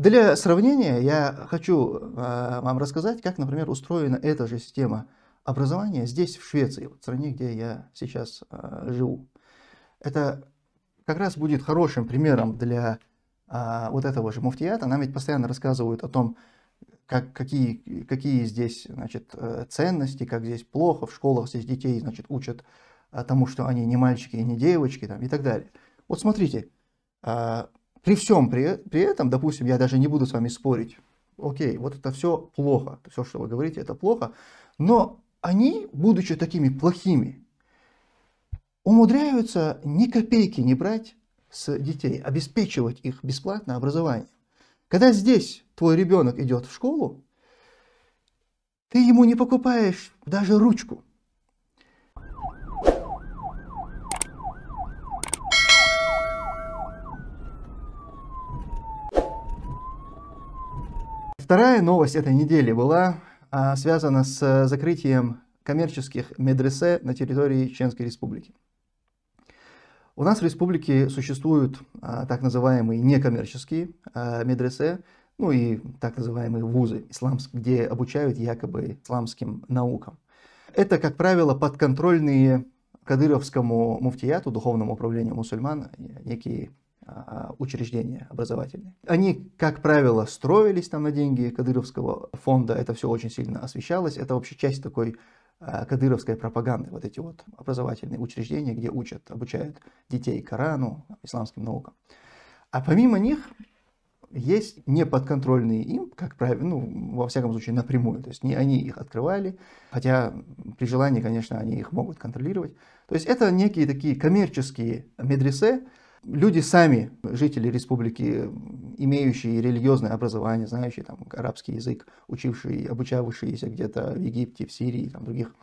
Для сравнения я хочу э, вам рассказать, как, например, устроена эта же система образования здесь, в Швеции, в стране, где я сейчас э, живу. Это как раз будет хорошим примером для э, вот этого же муфтията. Нам ведь постоянно рассказывают о том, как, какие, какие здесь значит, ценности, как здесь плохо, в школах здесь детей значит, учат тому, что они не мальчики и не девочки там, и так далее. Вот смотрите, при всем при, при этом, допустим, я даже не буду с вами спорить, окей, вот это все плохо, все, что вы говорите, это плохо, но они, будучи такими плохими, умудряются ни копейки не брать с детей, обеспечивать их бесплатное образование. Когда здесь твой ребенок идет в школу, ты ему не покупаешь даже ручку – Вторая новость этой недели была а, связана с э, закрытием коммерческих медресе на территории Чеченской Республики. У нас в республике существуют а, так называемые некоммерческие а, медресе, ну и так называемые вузы, исламск, где обучают якобы исламским наукам. Это, как правило, подконтрольные кадыровскому муфтияту, духовному управлению мусульман, некие а, учреждения образовательные. Они, как правило, строились там на деньги Кадыровского фонда, это все очень сильно освещалось, это вообще часть такой а, кадыровской пропаганды, вот эти вот образовательные учреждения, где учат, обучают детей Корану, исламским наукам. А помимо них есть неподконтрольные им, как правило, ну, во всяком случае, напрямую. То есть не они их открывали, хотя при желании, конечно, они их могут контролировать. То есть это некие такие коммерческие медресе, Люди сами, жители республики, имеющие религиозное образование, знающие там арабский язык, учившие, обучавшиеся где-то в Египте, в Сирии, там, других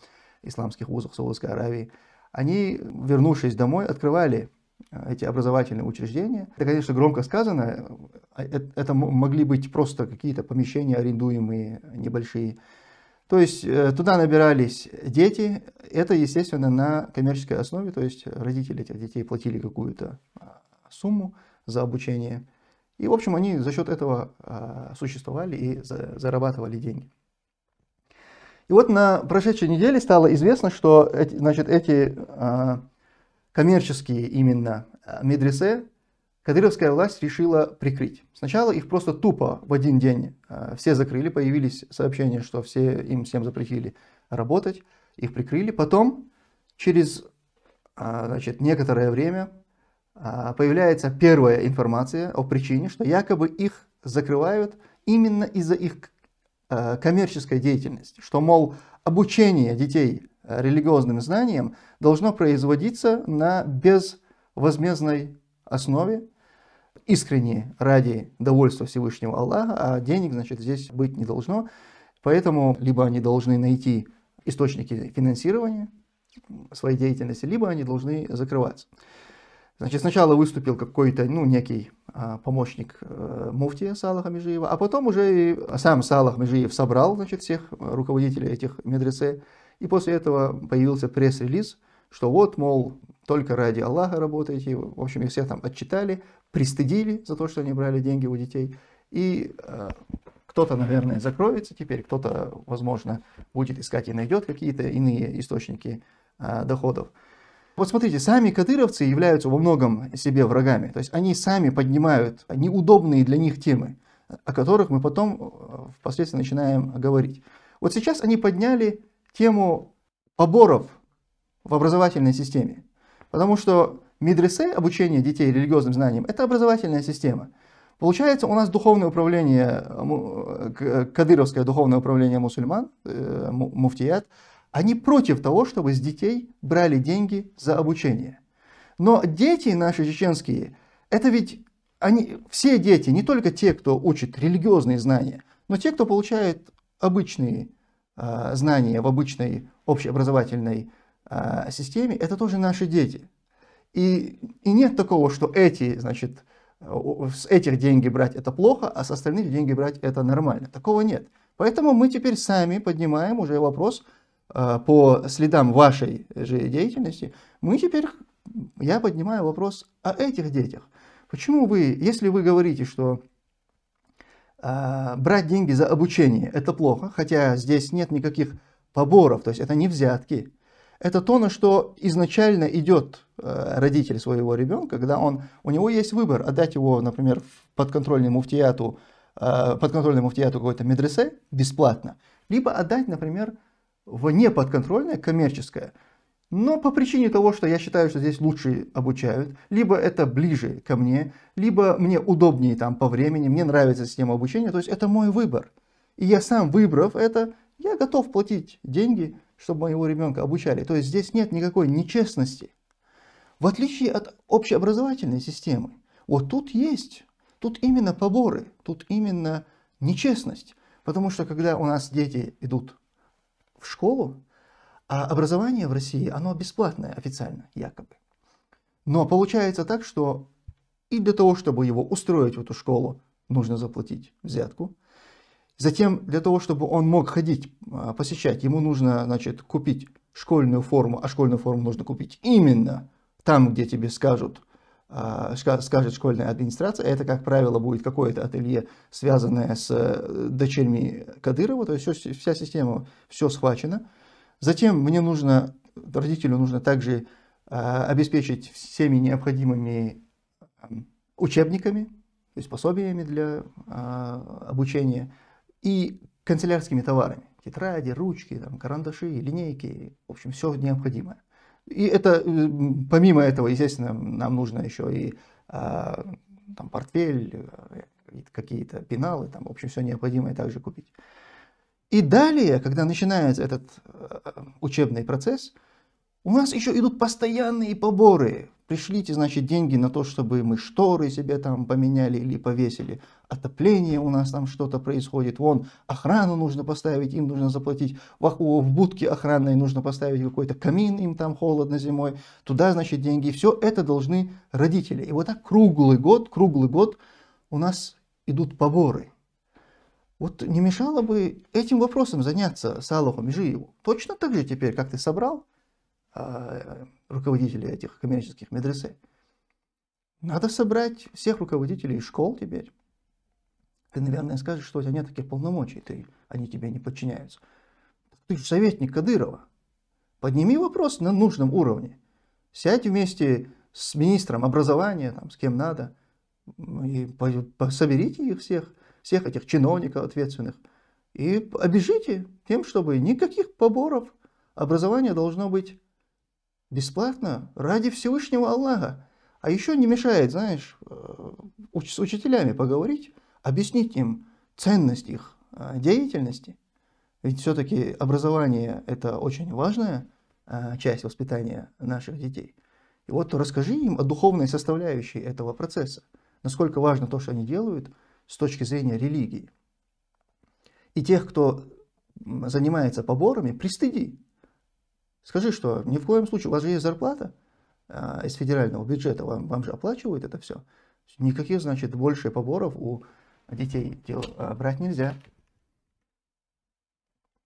исламских вузах Саудовской Аравии, они, вернувшись домой, открывали э, эти образовательные учреждения. Это, конечно, громко сказано, э, э, это могли быть просто какие-то помещения арендуемые, небольшие, то есть э, туда набирались дети, это, естественно, на коммерческой основе, то есть родители этих детей платили какую-то а, сумму за обучение. И, в общем, они за счет этого а, существовали и зарабатывали деньги. И вот на прошедшей неделе стало известно, что значит, эти а, коммерческие именно медресе кадыровская власть решила прикрыть. Сначала их просто тупо в один день э, все закрыли, появились сообщения, что все, им всем запретили работать, их прикрыли. Потом через э, значит, некоторое время э, появляется первая информация о причине, что якобы их закрывают именно из-за их коммерческой деятельности, что, мол, обучение детей религиозным знаниям должно производиться на безвозмездной основе, искренне ради довольства Всевышнего Аллаха, а денег, значит, здесь быть не должно. Поэтому либо они должны найти источники финансирования своей деятельности, либо они должны закрываться. Значит, сначала выступил какой-то, ну, некий а, помощник а, э, муфтия Салаха Межиева, а потом уже и сам Салах Межиев собрал, значит, всех руководителей этих медресе, и после этого появился пресс-релиз, что вот, мол, только ради Аллаха работаете, в общем, их все там отчитали, пристыдили за то, что они брали деньги у детей. И э, кто-то, наверное, закроется теперь, кто-то, возможно, будет искать и найдет какие-то иные источники э, доходов. Вот смотрите, сами кадыровцы являются во многом себе врагами. То есть они сами поднимают неудобные для них темы, о которых мы потом э, впоследствии начинаем говорить. Вот сейчас они подняли тему поборов в образовательной системе. Потому что Медресе, обучение детей религиозным знаниям, это образовательная система. Получается, у нас духовное управление, э, э, э, кадыровское духовное управление мусульман, муфтият, они против того, чтобы с детей брали деньги за обучение. Но дети наши чеченские, это ведь они, все дети, не только те, кто учит религиозные знания, но те, кто получает обычные э, знания в обычной общеобразовательной э, системе, это тоже наши дети. И, и нет такого, что эти, значит, с этих деньги брать это плохо, а с остальных деньги брать это нормально. Такого нет. Поэтому мы теперь сами поднимаем уже вопрос э, по следам вашей же деятельности. Мы теперь, я поднимаю вопрос о этих детях. Почему вы, если вы говорите, что э, брать деньги за обучение это плохо, хотя здесь нет никаких поборов, то есть это не взятки, это то, на что изначально идет Э, родитель своего ребенка, когда он, у него есть выбор отдать его, например, в подконтрольный муфтияту, э, подконтрольный муфтияту какой-то медресе бесплатно, либо отдать, например, в неподконтрольное коммерческое. Но по причине того, что я считаю, что здесь лучше обучают, либо это ближе ко мне, либо мне удобнее там по времени, мне нравится система обучения, то есть это мой выбор. И я сам выбрав это, я готов платить деньги, чтобы моего ребенка обучали. То есть здесь нет никакой нечестности. В отличие от общеобразовательной системы, вот тут есть, тут именно поборы, тут именно нечестность. Потому что когда у нас дети идут в школу, а образование в России, оно бесплатное официально, якобы. Но получается так, что и для того, чтобы его устроить в эту школу, нужно заплатить взятку. Затем, для того, чтобы он мог ходить, а, посещать, ему нужно, значит, купить школьную форму, а школьную форму нужно купить именно там, где тебе скажут, а, скажет школьная администрация, это, как правило, будет какое-то ателье, связанное с э, дочерьми Кадырова, то есть вся система, все схвачено. Затем мне нужно, родителю нужно также а, обеспечить всеми необходимыми учебниками, то есть пособиями для а, обучения и канцелярскими товарами, тетради, ручки, там, карандаши, линейки, в общем, все необходимое. И это, э, помимо этого, естественно, нам нужно еще и а, там, портфель, э, какие-то пеналы, там, в общем, все необходимое также купить. И далее, когда начинается этот э, учебный процесс – у нас еще идут постоянные поборы. Пришлите, значит, деньги на то, чтобы мы шторы себе там поменяли или повесили. Отопление у нас там что-то происходит. Вон, охрану нужно поставить, им нужно заплатить. В, в будке охранной нужно поставить какой-то камин, им там холодно зимой. Туда, значит, деньги. Все это должны родители. И вот так круглый год, круглый год у нас идут поборы. Вот не мешало бы этим вопросом заняться с Салаху Межиеву. Точно так же теперь, как ты собрал, а, руководителей этих коммерческих медресе. Надо собрать всех руководителей школ теперь. Ты, наверное, скажешь, что у тебя нет таких полномочий, ты, они тебе не подчиняются. Ты же советник Кадырова. Подними вопрос на нужном уровне. Сядь вместе с министром образования, там, с кем надо, и по, по, соберите их всех, всех этих чиновников ответственных, и обижите тем, чтобы никаких поборов. Образование должно быть Бесплатно? Ради Всевышнего Аллаха. А еще не мешает, знаешь, э, уч с учителями поговорить, объяснить им ценность их э, деятельности. Ведь все-таки образование – это очень важная э, часть воспитания наших детей. И вот расскажи им о духовной составляющей этого процесса, насколько важно то, что они делают с точки зрения религии. И тех, кто занимается поборами, пристыди. Скажи, что ни в коем случае, у вас же есть зарплата а, из федерального бюджета, вам, вам же оплачивают это все. Никаких, значит, больше поборов у детей дел, а, брать нельзя.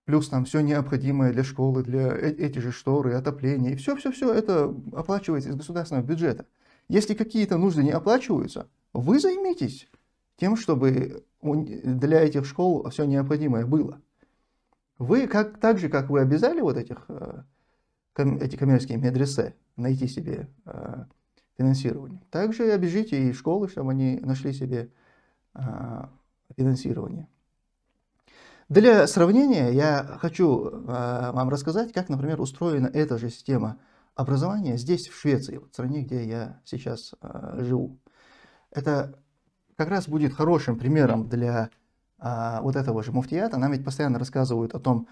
Плюс там все необходимое для школы, для э эти же шторы, отопление, и все-все-все это оплачивается из государственного бюджета. Если какие-то нужды не оплачиваются, вы займитесь тем, чтобы для этих школ все необходимое было. Вы как, так же, как вы обязали вот этих а, эти коммерческие медресе, найти себе э, финансирование. Также обижите и школы, чтобы они нашли себе э, финансирование. Для сравнения я хочу э, вам рассказать, как, например, устроена эта же система образования здесь, в Швеции, в стране, где я сейчас э, живу. Это как раз будет хорошим примером для а, вот этого же муфтията. Нам ведь постоянно рассказывают о том,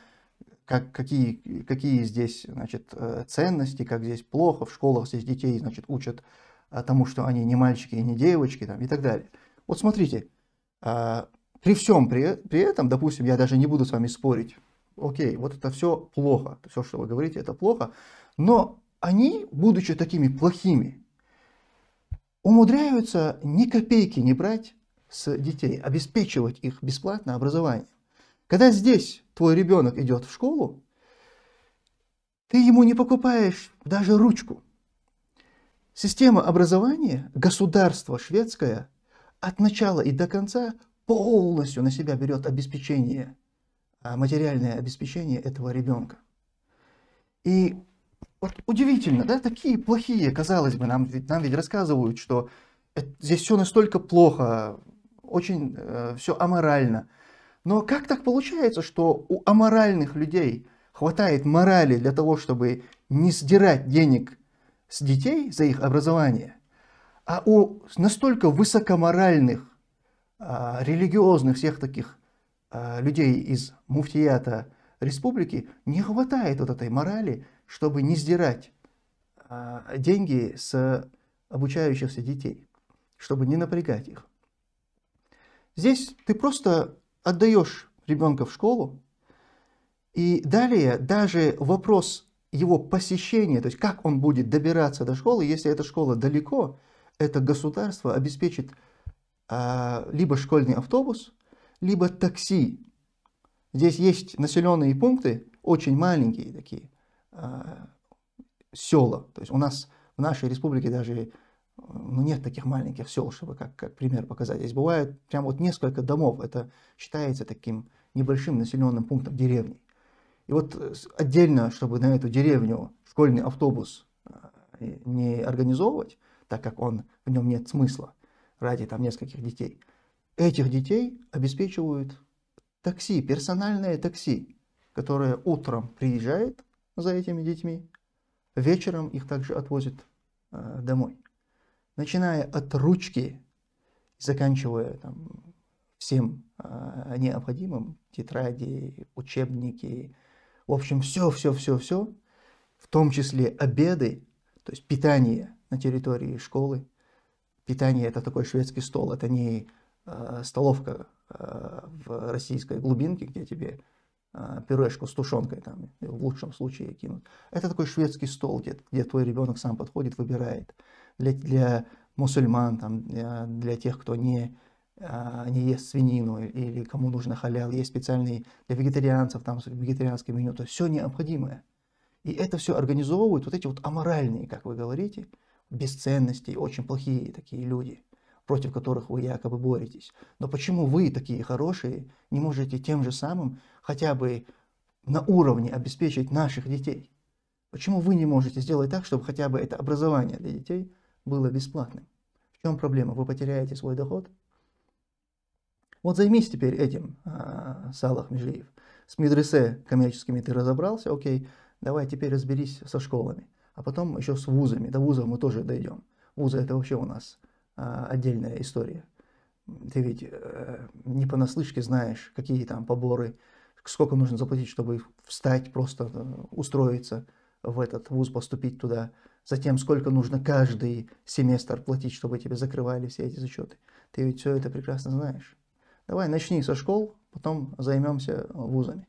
как, какие, какие здесь значит, э, ценности, как здесь плохо, в школах здесь детей значит, учат э, тому, что они не мальчики и не девочки там, и так далее. Вот смотрите, а, при всем при, при этом, допустим, я даже не буду с вами спорить, окей, вот это все плохо, все, что вы говорите, это плохо, но они, будучи такими плохими, умудряются ни копейки не брать с детей, обеспечивать их бесплатное образование. Когда здесь твой ребенок идет в школу, ты ему не покупаешь даже ручку. Система образования, государство шведское, от начала и до конца полностью на себя берет обеспечение, а материальное обеспечение этого ребенка. И вот удивительно, да, такие плохие, казалось бы, нам ведь, нам ведь рассказывают, что это, здесь все настолько плохо, очень э, все аморально – но как так получается, что у аморальных людей хватает морали для того, чтобы не сдирать денег с детей за их образование, а у настолько высокоморальных, а, религиозных всех таких а, людей из муфтията республики не хватает вот этой морали, чтобы не сдирать а, деньги с обучающихся детей, чтобы не напрягать их. Здесь ты просто отдаешь ребенка в школу, и далее даже вопрос его посещения, то есть как он будет добираться до школы, если эта школа далеко, это государство обеспечит а, либо школьный автобус, либо такси. Здесь есть населенные пункты, очень маленькие такие а, села. То есть у нас в нашей республике даже ну, нет таких маленьких сел, чтобы как, как пример показать. Здесь бывает прям вот несколько домов, это считается таким небольшим населенным пунктом деревни. И вот э, отдельно, чтобы на эту деревню школьный автобус э, не организовывать, так как он, в нем нет смысла ради там нескольких детей, этих детей обеспечивают такси, персональное такси, которое утром приезжает за этими детьми, вечером их также отвозит э, домой начиная от ручки, заканчивая там, всем э, необходимым, тетради, учебники, в общем, все, все, все, все, в том числе обеды, то есть питание на территории школы. Питание – это такой шведский стол, это не э, столовка э, в российской глубинке, где тебе э, пюрешку с тушенкой там, в лучшем случае кинут. Это такой шведский стол, где, где твой ребенок сам подходит, выбирает для, для мусульман, там, для, для тех, кто не, а, не ест свинину или кому нужно халял, есть специальный для вегетарианцев, там вегетарианское меню, то есть все необходимое. И это все организовывают вот эти вот аморальные, как вы говорите, бесценности очень плохие такие люди, против которых вы якобы боретесь. Но почему вы, такие хорошие, не можете тем же самым хотя бы на уровне обеспечить наших детей? Почему вы не можете сделать так, чтобы хотя бы это образование для детей было бесплатным. В чем проблема? Вы потеряете свой доход? Вот займись теперь этим, а, Салах межлиев. С медресе коммерческими ты разобрался, окей, давай теперь разберись со школами, а потом еще с вузами. До вузов мы тоже дойдем. Вузы это вообще у нас а, отдельная история. Ты ведь э, не понаслышке знаешь, какие там поборы, сколько нужно заплатить, чтобы встать, просто э, устроиться в этот вуз, поступить туда затем сколько нужно каждый семестр платить, чтобы тебе закрывали все эти зачеты. Ты ведь все это прекрасно знаешь. Давай начни со школ, потом займемся вузами.